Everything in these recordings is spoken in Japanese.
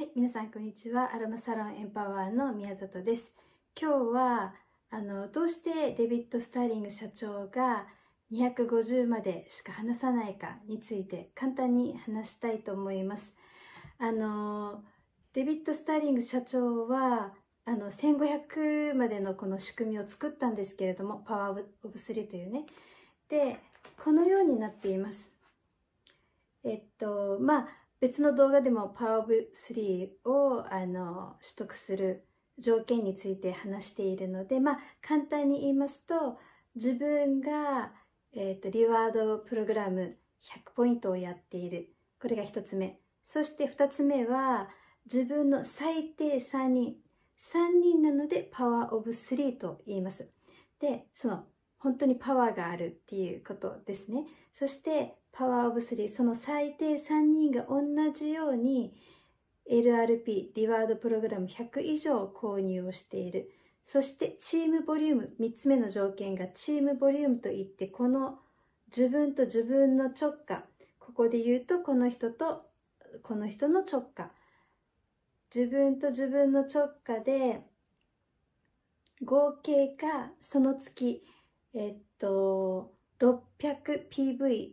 はい、皆さんこんにちは。アロマサロンエンパワーの宮里です。今日はあのどうしてデビッド・スターリング社長が250までしか話さないかについて簡単に話したいと思います。あのデビッド・スターリング社長はあの1500までのこの仕組みを作ったんですけれどもパワーオブスリーというね。でこのようになっています。えっとまあ別の動画でもパワーオブ3をあの取得する条件について話しているので、まあ、簡単に言いますと自分が、えーと、リワードプログラム100ポイントをやっているこれが1つ目そして2つ目は自分の最低3人3人なのでパワーオブ3と言いますでその本当にパワーがあるっていうことですね。そしてパワーオブスリー、その最低3人が同じように LRP、リワードプログラム100以上購入をしている。そしてチームボリューム、3つ目の条件がチームボリュームといって、この自分と自分の直下、ここで言うとこの人とこの人の直下、自分と自分の直下で合計かその月えっと 600PV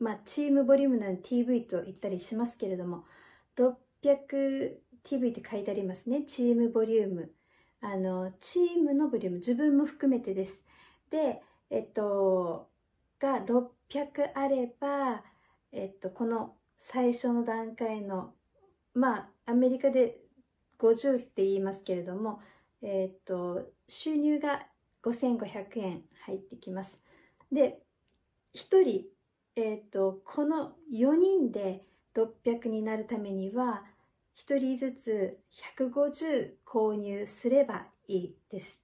まあチームボリュームなので TV と言ったりしますけれども 600TV って書いてありますねチームボリュームあのチームのボリューム自分も含めてですでえっとが600あればえっとこの最初の段階のまあアメリカで50って言いますけれどもえっと収入が5500円入ってきます。で1人、えーと、この4人で600になるためには1人ずつ150購入すればいいです。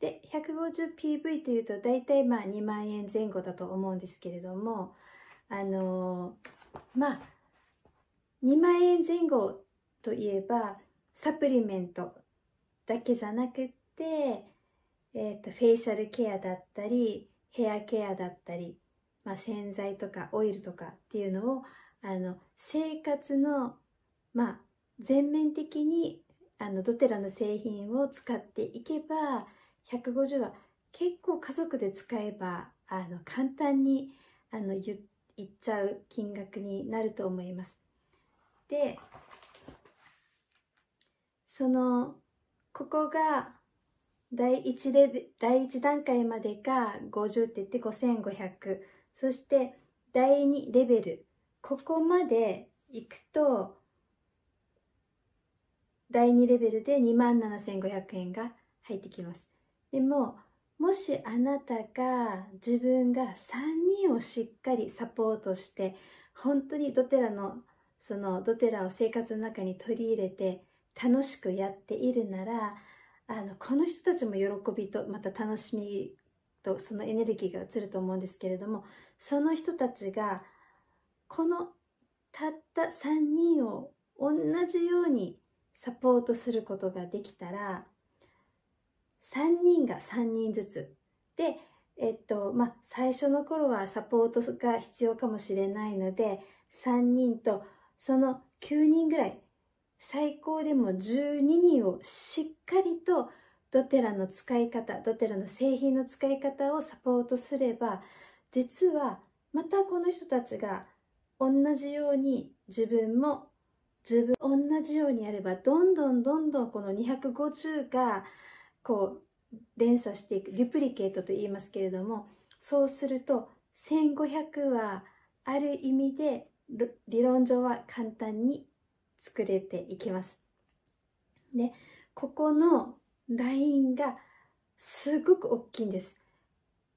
で 150PV というと大体まあ2万円前後だと思うんですけれどもあのー、まあ2万円前後といえばサプリメントだけじゃなくてえっ、ー、と、フェイシャルケアだったり、ヘアケアだったり、まあ、洗剤とかオイルとかっていうのを、あの、生活の、まあ、全面的に、あの、ドテラの製品を使っていけば、150は結構家族で使えば、あの、簡単に、あの、言っちゃう金額になると思います。で、その、ここが、第1レベ第1段階までが50って言って5500そして第2レベルここまでいくと第2レベルで2万7500円が入ってきますでももしあなたが自分が3人をしっかりサポートして本当にドテラのそのドテラを生活の中に取り入れて楽しくやっているならあのこの人たちも喜びとまた楽しみとそのエネルギーが移ると思うんですけれどもその人たちがこのたった3人を同じようにサポートすることができたら3人が3人ずつでえっとまあ最初の頃はサポートが必要かもしれないので3人とその9人ぐらい最高でも12人をしっかりとドテラの使い方ドテラの製品の使い方をサポートすれば実はまたこの人たちが同じように自分も自分同じようにやればどんどんどんどんこの250がこう連鎖していくデュプリケートと言いますけれどもそうすると1500はある意味で理論上は簡単に作れていきます。で、ここのラインがすごく大きいんです。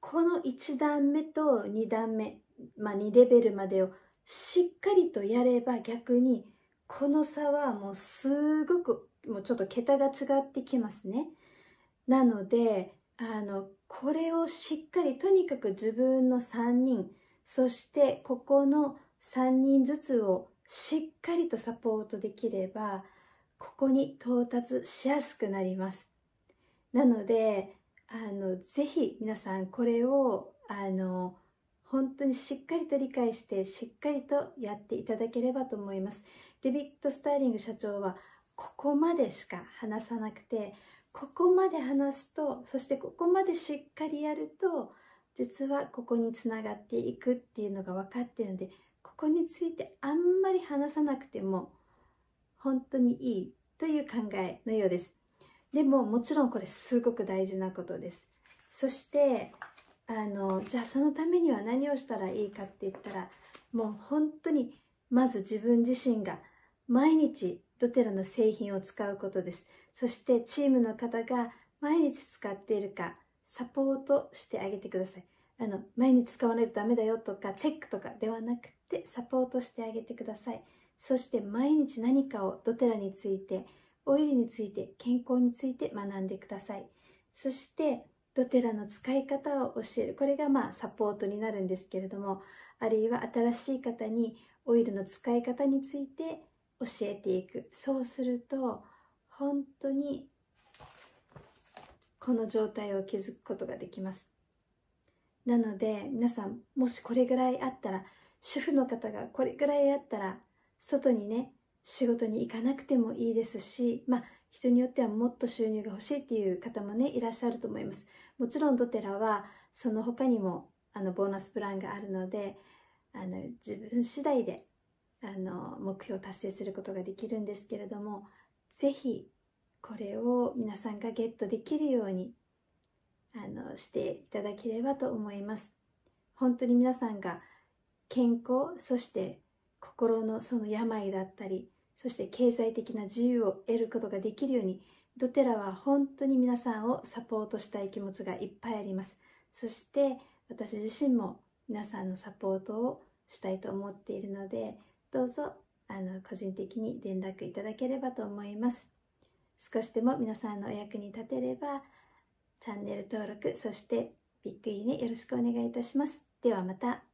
この1段目と2段目、まあ、2レベルまでをしっかりとやれば逆にこの差はもうすごくもうちょっと桁が違ってきますね。なのであのこれをしっかりとにかく自分の3人そしてここの3人ずつをしっかりとサポートできればここに到達しやすくなりますなのであのぜひ皆さんこれをあの本当にしっかりと理解してしっかりとやっていただければと思いますデビッド・スターリング社長はここまでしか話さなくてここまで話すとそしてここまでしっかりやると実はここにつながっていくっていうのが分かってるのでここについてあんまり話さなくても本当にいいという考えのようですでももちろんこれすごく大事なことですそしてあのじゃあそのためには何をしたらいいかって言ったらもう本当にまず自分自身が毎日ドテラの製品を使うことですそしてチームの方が毎日使っているかサポートしてあげてください。あの、毎日使わないとダメだよとか、チェックとかではなくて、サポートしてあげてください。そして毎日何かをドテラについて、オイルについて、健康について学んでください。そして、ドテラの使い方を教える。これがまあサポートになるんですけれども、あるいは新しい方にオイルの使い方について教えていく。そうすると、本当にこの状態を築くことができますなので皆さんもしこれぐらいあったら主婦の方がこれぐらいあったら外にね仕事に行かなくてもいいですしまあ人によってはもっと収入が欲しいっていう方もねいらっしゃると思いますもちろんドテラはその他にもあのボーナスプランがあるのであの自分次第であの目標を達成することができるんですけれども是非これを皆さんがゲットできるようにあのしていただければと思います本当に皆さんが健康そして心のその病だったりそして経済的な自由を得ることができるようにドテラは本当に皆さんをサポートしたい気持ちがいっぱいありますそして私自身も皆さんのサポートをしたいと思っているのでどうぞあの個人的に連絡いただければと思います少しでも皆さんのお役に立てればチャンネル登録そしてビッグいにねよろしくお願いいたしますではまた